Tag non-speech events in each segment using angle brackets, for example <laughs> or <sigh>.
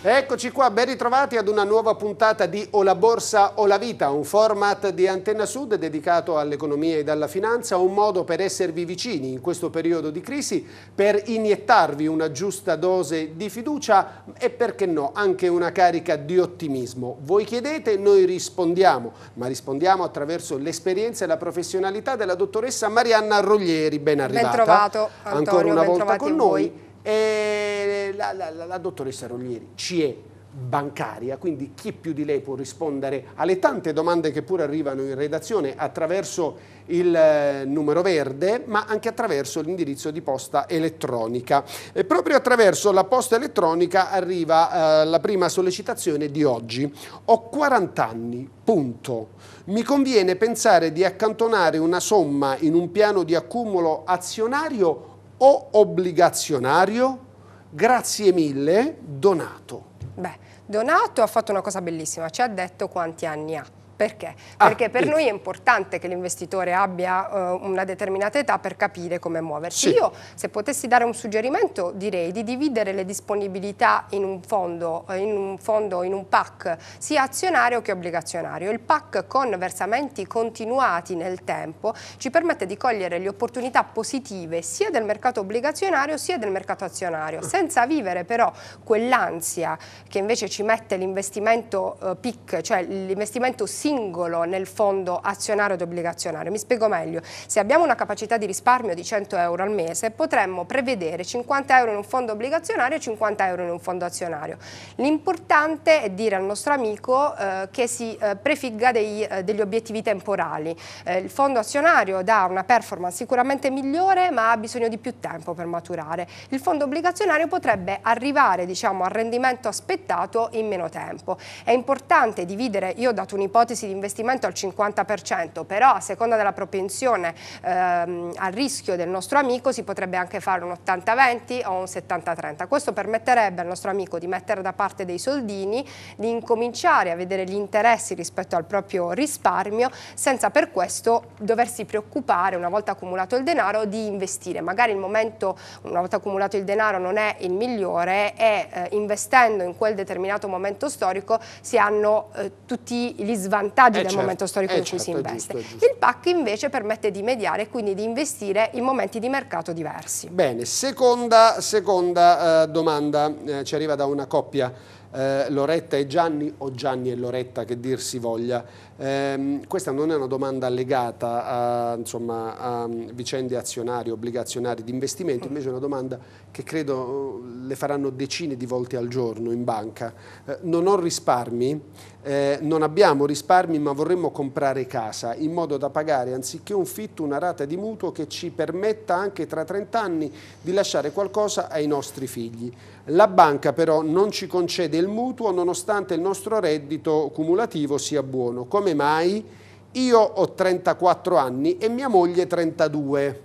Eccoci qua, ben ritrovati ad una nuova puntata di O la borsa o la vita, un format di Antenna Sud dedicato all'economia e alla finanza, un modo per esservi vicini in questo periodo di crisi, per iniettarvi una giusta dose di fiducia e perché no, anche una carica di ottimismo. Voi chiedete, noi rispondiamo, ma rispondiamo attraverso l'esperienza e la professionalità della dottoressa Marianna Roglieri, ben arrivata. Ben trovato, Antonio, ancora una volta con voi. noi e la, la, la dottoressa Roglieri ci è bancaria, quindi chi più di lei può rispondere alle tante domande che pure arrivano in redazione attraverso il eh, numero verde, ma anche attraverso l'indirizzo di posta elettronica. E proprio attraverso la posta elettronica arriva eh, la prima sollecitazione di oggi. Ho 40 anni, punto. Mi conviene pensare di accantonare una somma in un piano di accumulo azionario o obbligazionario, grazie mille, Donato. Beh, Donato ha fatto una cosa bellissima, ci ha detto quanti anni ha. Perché? Ah, Perché per sì. noi è importante che l'investitore abbia uh, una determinata età per capire come muoversi. Sì. Io, se potessi dare un suggerimento, direi di dividere le disponibilità in un fondo, eh, in un, fondo, in un PAC, sia azionario che obbligazionario. Il PAC con versamenti continuati nel tempo ci permette di cogliere le opportunità positive sia del mercato obbligazionario sia del mercato azionario, mm. senza vivere però quell'ansia che invece ci mette l'investimento uh, PIC, cioè l'investimento sì singolo nel fondo azionario ed obbligazionario. Mi spiego meglio, se abbiamo una capacità di risparmio di 100 euro al mese potremmo prevedere 50 euro in un fondo obbligazionario e 50 euro in un fondo azionario. L'importante è dire al nostro amico eh, che si eh, prefigga dei, eh, degli obiettivi temporali. Eh, il fondo azionario dà una performance sicuramente migliore ma ha bisogno di più tempo per maturare. Il fondo obbligazionario potrebbe arrivare diciamo, al rendimento aspettato in meno tempo. È importante dividere, io ho dato un'ipotesi ipotesi di investimento al 50%, però a seconda della propensione ehm, al rischio del nostro amico si potrebbe anche fare un 80-20 o un 70-30. Questo permetterebbe al nostro amico di mettere da parte dei soldini, di incominciare a vedere gli interessi rispetto al proprio risparmio, senza per questo doversi preoccupare una volta accumulato il denaro di investire. Magari il momento, una volta accumulato il denaro, non è il migliore e eh, investendo in quel determinato momento storico si hanno eh, tutti gli svantaggi vantaggi eh del certo, momento storico eh, in cui certo, si investe. Giusto, giusto. Il PAC invece permette di mediare e quindi di investire in momenti di mercato diversi. Bene, seconda, seconda eh, domanda eh, ci arriva da una coppia eh, Loretta e Gianni o Gianni e Loretta che dir si voglia. Eh, questa non è una domanda legata a, insomma, a vicende azionarie, obbligazionarie di investimento, mm. invece è una domanda che credo eh, le faranno decine di volte al giorno in banca. Eh, non ho risparmi, eh, non abbiamo risparmi ma vorremmo comprare casa in modo da pagare anziché un fitto una rata di mutuo che ci permetta anche tra 30 anni di lasciare qualcosa ai nostri figli. La banca però non ci concede del mutuo nonostante il nostro reddito cumulativo sia buono. Come mai? Io ho 34 anni e mia moglie 32.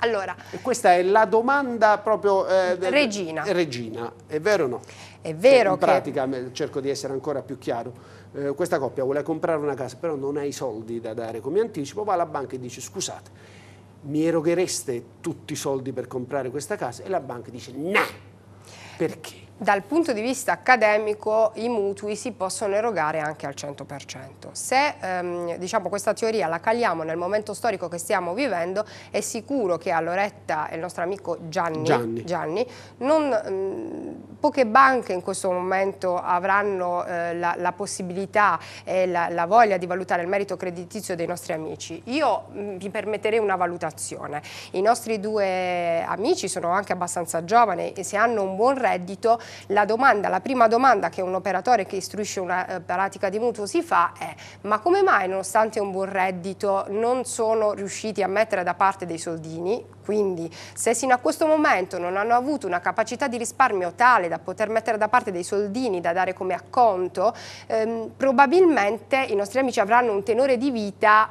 Allora, questa è la domanda proprio... Eh, mm, regina. Eh, regina, è vero o no? È vero cioè, In che... pratica, cerco di essere ancora più chiaro, eh, questa coppia vuole comprare una casa, però non ha i soldi da dare come anticipo, va alla banca e dice scusate, mi eroghereste tutti i soldi per comprare questa casa? E la banca dice no, nah, perché? dal punto di vista accademico i mutui si possono erogare anche al 100%. Se ehm, diciamo, questa teoria la caliamo nel momento storico che stiamo vivendo, è sicuro che a Loretta e il nostro amico Gianni, Gianni. Gianni non, mh, poche banche in questo momento avranno eh, la, la, possibilità e la, la, voglia di valutare il merito creditizio dei nostri amici. Io mh, vi permetterei una valutazione. I nostri due amici sono anche abbastanza giovani e se hanno un buon reddito la domanda, la prima domanda che un operatore che istruisce una eh, pratica di mutuo si fa è ma come mai nonostante un buon reddito non sono riusciti a mettere da parte dei soldini? Quindi se sino a questo momento non hanno avuto una capacità di risparmio tale da poter mettere da parte dei soldini da dare come acconto, ehm, probabilmente i nostri amici avranno un tenore di vita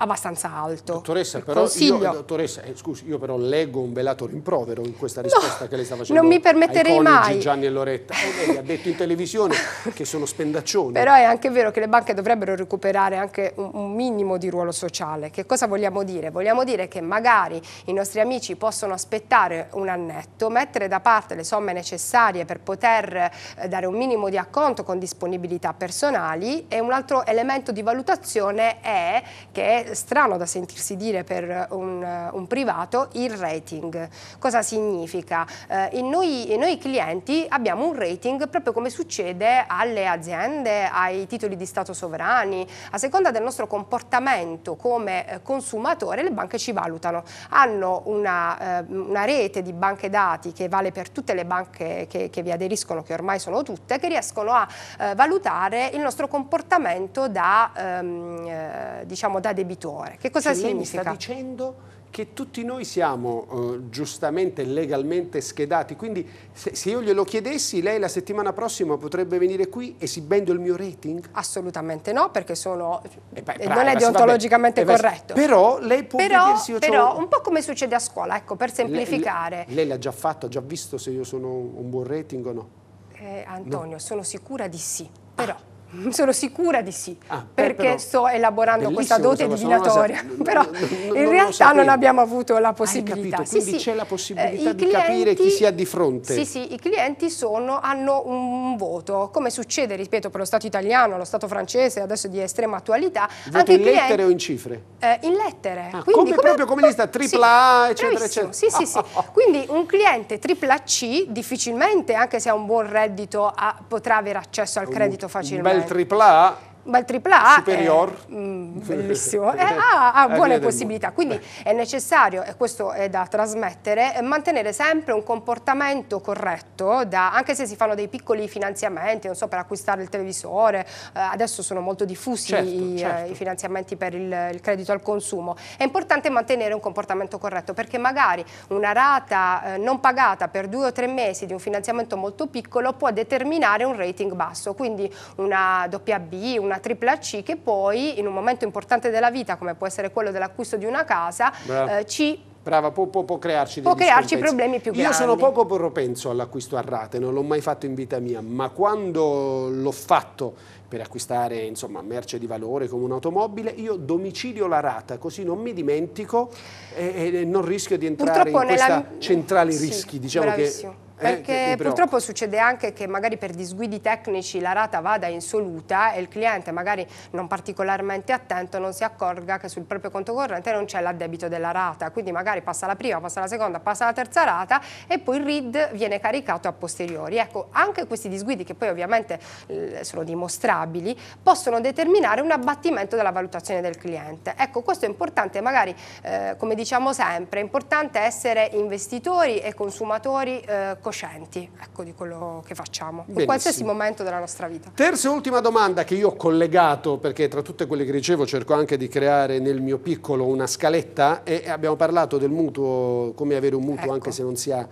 abbastanza alto. Dottoressa, però, io, dottoressa eh, scusi, io però leggo un velato rimprovero in questa risposta no, che lei sta facendo. Non mi permetterei mai. Gianni e Loretta. Eh, lei ha detto in televisione <laughs> che sono spendaccioni. Però è anche vero che le banche dovrebbero recuperare anche un, un minimo di ruolo sociale. Che cosa vogliamo dire? Vogliamo dire che magari i nostri amici possono aspettare un annetto, mettere da parte le somme necessarie per poter eh, dare un minimo di acconto con disponibilità personali e un altro elemento di valutazione è che strano da sentirsi dire per un, un privato, il rating. Cosa significa? Eh, noi, noi clienti abbiamo un rating proprio come succede alle aziende, ai titoli di Stato sovrani. A seconda del nostro comportamento come eh, consumatore le banche ci valutano. Hanno una, eh, una rete di banche dati che vale per tutte le banche che, che vi aderiscono, che ormai sono tutte, che riescono a eh, valutare il nostro comportamento da, ehm, eh, diciamo, da debitore imprenditore. Che cosa cioè, significa? Lei mi sta dicendo che tutti noi siamo eh, giustamente legalmente schedati, quindi se, se, io glielo chiedessi lei la settimana prossima potrebbe venire qui esibendo il mio rating? Assolutamente no, perché sono, eh, beh, eh, non è deontologicamente eh, corretto. Però lei può però, vedersi... Io però un po' come succede a scuola, ecco, per semplificare. Lei, lei l'ha già fatto, ha già visto se io sono un buon rating o no? Eh, Antonio, no. sono sicura di sì, però... Ah <laughs> Sono sicura di sì, ah, perché sto elaborando questa dote divinatoria, cosa, <laughs> però non, in realtà non abbiamo avuto la possibilità. Sì, Quindi sì, c'è la possibilità eh, di clienti, capire chi si ha di fronte. Sì, sì, i clienti sono, hanno un voto, come succede, ripeto, per lo Stato italiano, lo Stato francese, adesso di estrema attualità. Voto anche in clienti, lettere o in cifre? Eh, in lettere. Ah, Quindi, come, come, proprio come lista, tripla sì, eccetera, eccetera. Sì, sì, sì. <laughs> Quindi un cliente tripla C difficilmente, anche se ha un buon reddito, ha, potrà avere accesso al credito facilmente del tripla A il tripla A eh, superior è, mm, bellissimo, è, eh, ha, ha <laughs> buone possibilità, quindi Beh. è necessario, e questo è da trasmettere, eh, mantenere sempre un comportamento corretto, da, anche se si fanno dei piccoli finanziamenti, non so, per acquistare il televisore, eh, adesso sono molto diffusi certo, i, certo. i, finanziamenti per il, il, credito al consumo, è importante mantenere un comportamento corretto perché magari una rata eh, non pagata per due o tre mesi di un finanziamento molto piccolo può determinare un rating basso, quindi una doppia B, una una tripla C che poi in un momento importante della vita come può essere quello dell'acquisto di una casa eh, ci Brava, può, può, può, crearci, può crearci problemi più grandi. Io sono poco propenso all'acquisto a rate, non l'ho mai fatto in vita mia, ma quando l'ho fatto per acquistare insomma, merce di valore come un'automobile, io domicilio la rata, così non mi dimentico e, e non rischio di entrare Purtroppo in questa nella... centrale sì, rischi. Diciamo bravissimo. che eh, Perché eh, purtroppo succede anche che magari per disguidi tecnici la rata vada insoluta e il cliente magari non particolarmente attento non si accorga che sul proprio conto corrente non c'è l'addebito della rata, quindi magari passa la prima, passa la seconda, passa la terza rata e poi il RID viene caricato a posteriori. Ecco, anche questi disguidi che poi ovviamente eh, sono dimostrabili possono determinare un abbattimento della valutazione del cliente. Ecco, questo è importante, magari eh, come diciamo sempre, è importante essere investitori e consumatori eh, coscienti ecco, di quello che facciamo, Benissimo. in qualsiasi momento della nostra vita. Terza e ultima domanda che io ho collegato, perché tra tutte quelle che ricevo cerco anche di creare nel mio piccolo una scaletta e abbiamo parlato del mutuo, come avere un mutuo ecco. anche se non si ha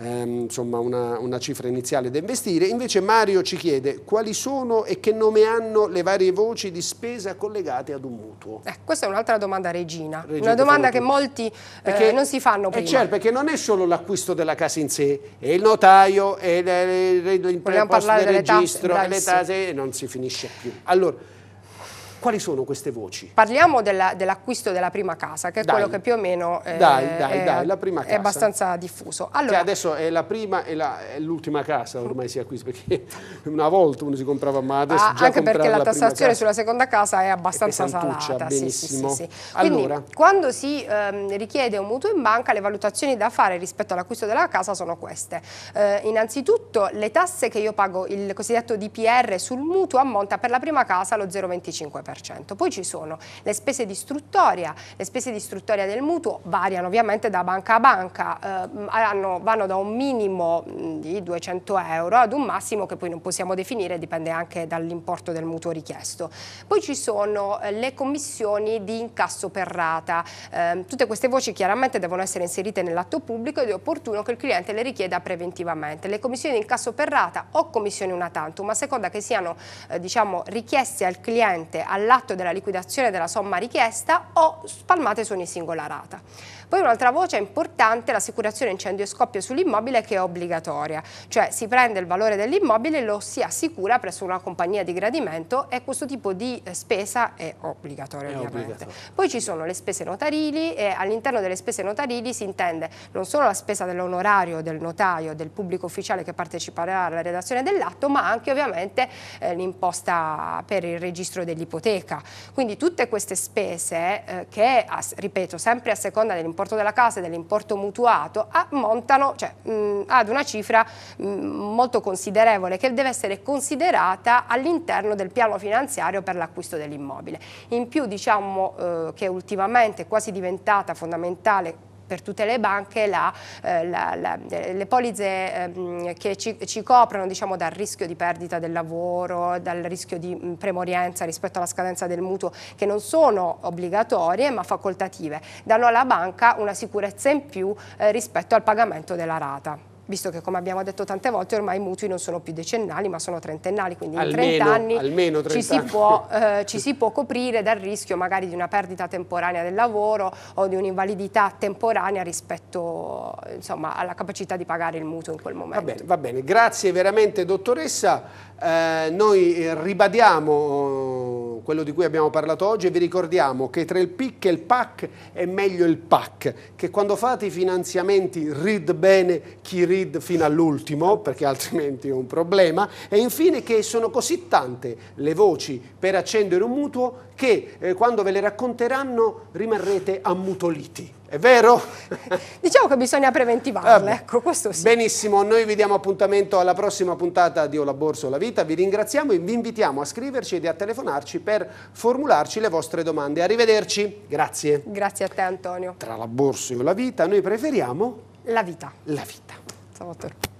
ehm, insomma una, una cifra iniziale da investire. Invece Mario ci chiede quali sono e che nome hanno le varie voci di spesa collegate ad un mutuo. Eh, questa è un'altra domanda regina, regina una domanda che molti eh, perché, eh, non si fanno eh, prima. Eh certo, perché non è solo l'acquisto della casa in sé, è il notaio, è l'imposta del registro, tasse, le tasse, non si finisce più. Allora, quali sono queste voci? Parliamo dell'acquisto della prima casa, che è dai. quello che più o meno è, eh, dai, dai, dai, la prima casa. è abbastanza diffuso. Allora, che cioè, adesso è la prima e l'ultima casa ormai si acquista, perché una volta uno si comprava, ma ah, adesso ah, già Anche perché la, tassazione sulla seconda casa è abbastanza è salata. Benissimo. Sì, sì, sì, Quindi, allora. quando si ehm, richiede un mutuo in banca, le valutazioni da fare rispetto all'acquisto della casa sono queste. Eh, innanzitutto, le tasse che io pago, il cosiddetto DPR sul mutuo, ammonta per la prima casa lo 0,25%. 10%. Poi ci sono le spese di istruttoria, le spese di istruttoria del mutuo variano ovviamente da banca a banca, eh, hanno, vanno da un minimo di 200 euro ad un massimo che poi non possiamo definire, dipende anche dall'importo del mutuo richiesto. Poi ci sono le commissioni di incasso per rata, eh, tutte queste voci chiaramente devono essere inserite nell'atto pubblico ed è opportuno che il cliente le richieda preventivamente. Le commissioni di incasso per rata o commissioni una tantum, a seconda che siano eh, diciamo, richieste al cliente alla all'atto della liquidazione della somma richiesta o spalmate su ogni singola rata. Poi un'altra voce importante, è l'assicurazione incendio e scoppio sull'immobile che è obbligatoria, cioè si prende il valore dell'immobile e lo si assicura presso una compagnia di gradimento e questo tipo di eh, spesa è obbligatoria è obbligatorio. Poi ci sono le spese notarili e all'interno delle spese notarili si intende non solo la spesa dell'onorario del notaio, del pubblico ufficiale che parteciperà alla redazione dell'atto, ma anche ovviamente eh, l'imposta per il registro dell'ipoteca. Quindi tutte queste spese eh, che, ripeto, sempre a seconda dell'imposta dell'importo della casa e dell'importo mutuato ammontano ah, cioè, mh, mm, ad una cifra mh, mm, molto considerevole che deve essere considerata all'interno del piano finanziario per l'acquisto dell'immobile. In più diciamo eh, che ultimamente è quasi diventata fondamentale per tutte le banche la, eh, la, la, eh, le polizze eh, che ci, ci coprono diciamo, dal rischio di perdita del lavoro, dal rischio di mh, premorienza rispetto alla scadenza del mutuo, che non sono obbligatorie ma facoltative, danno alla banca una sicurezza in più eh, rispetto al pagamento della rata visto che come abbiamo detto tante volte ormai i mutui non sono più decennali ma sono trentennali, quindi almeno, in 30 anni, 30 ci, si Può, <laughs> eh, ci, si può, coprire dal rischio magari di una perdita temporanea del lavoro o di un'invalidità temporanea rispetto insomma, alla capacità di pagare il mutuo in quel momento. Va bene, va bene. grazie veramente dottoressa, eh, noi ribadiamo quello di cui abbiamo parlato oggi, e vi ricordiamo che tra il PIC e il PAC è meglio il PAC, che quando fate i finanziamenti read bene chi read fino all'ultimo, perché altrimenti è un problema, e infine che sono così tante le voci per accendere un mutuo che eh, quando ve le racconteranno rimarrete ammutoliti. È vero? <laughs> diciamo che bisogna preventivarle, ah, ecco, questo sì. Benissimo, noi vi diamo appuntamento alla prossima puntata di O la Borsa o la Vita. Vi ringraziamo e vi invitiamo a scriverci e a telefonarci per formularci le vostre domande. Arrivederci, grazie. Grazie a te Antonio. Tra la Borsa e la Vita noi preferiamo... La Vita. La Vita. Salvatore.